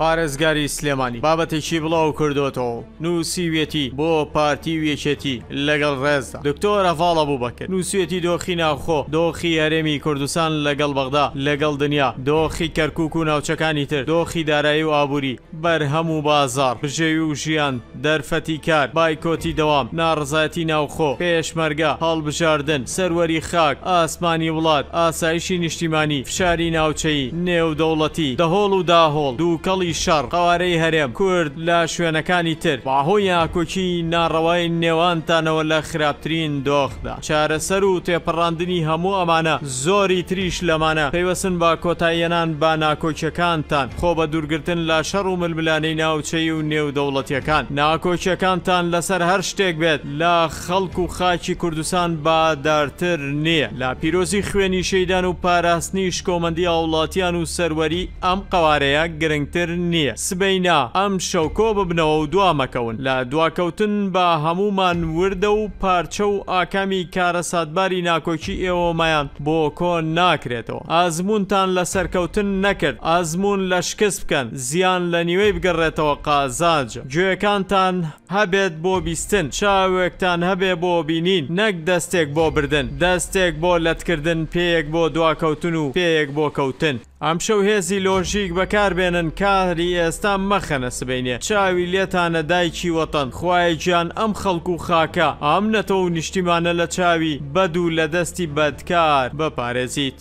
پارێزگاری سلێمانی بابەتێکی بڵاو کردوێتەوە نووسیوێتی بۆ پارتی وێچێتی لەگەڵ ڕێزدا دکتۆرە فاڵە بوو بکرد نووسێتی دۆخی ناوخۆ دۆخی یارێمی کوردستان لەگەڵ بەغدا لەگەڵ دنیا دۆخی کەرکک و ناوچەکانی تر دۆخی دارایی و ئابووری بەرهەم و بازار بژێوی و ژیان دەرفەتی کار بایکۆتی دەوام ناڕزایەتی ناوخۆ پێشمەرگە هەڵبژاردن سەروەری خاک ئاسمانی وڵات ئاسایشی نیشتیمانی فشاری ناوچەی نێودەوڵەتی دەهۆڵ و داهۆڵ دووکەڵی هەڵی شەڕ قوارەی هەرێم کورد لە شوێنەکانی تر باهۆی یاکۆکی ناڕەوای نێوانتانەوە لە خراپترین دۆخدا چارەسەر و تێپەڕاندنی هەموو ئەمانە زۆری تریش لەمانە پێیوەسن با کۆتاییەنان با ناکۆچەکانتان خۆ بە دوورگرتن لە شەڕ و ململانەی ناوچەی و نێودەوڵەتیەکان ناکۆچەکانتان لەسەر هەر شتێک بێت لە خەڵک و خاچی کوردستان بادارتر نییە لا پیرۆزی خوێنی شەیدان و پاراستنی شکۆمەندی ئاوڵاتیان و سەروەری ئەم قوارەیە گرنگتر نییە سبەینا ئەم شەو کۆ ببنەوە و دوامەکەون لە دواکەوتن بە هەمومان وردە و پارچە و ئاکامی کارە سادباری ناکۆکی ئێوەمایان بۆ کۆن ناکرێتەوە ئازمونتان لە سەرکەوتن نەکرد ئازمون لە شکست بکەن زیان لە نیوەی بگەڕێتەوە قازانج گوێەکانتان هەبێت بۆ بیستن چاوێکتان هەبێ بۆ بینین نەک دەستێک بۆ بردن دەستێک بۆ لەتکردن پێیەک بۆ دواکەوتن و پێیەک بۆ کەوتن ئەمشەو هێزی لۆژیک بەکاربێنن کاری ئێستا مەخەنە سبینێ چاوی لێتانە دایکی وەتەن خوای گیان ئەم خەڵکو و خاکە ئامنەتەوە و نیشتیمانە لە چاوی بەد و لە دەستی بەدکار بەپارێزیت.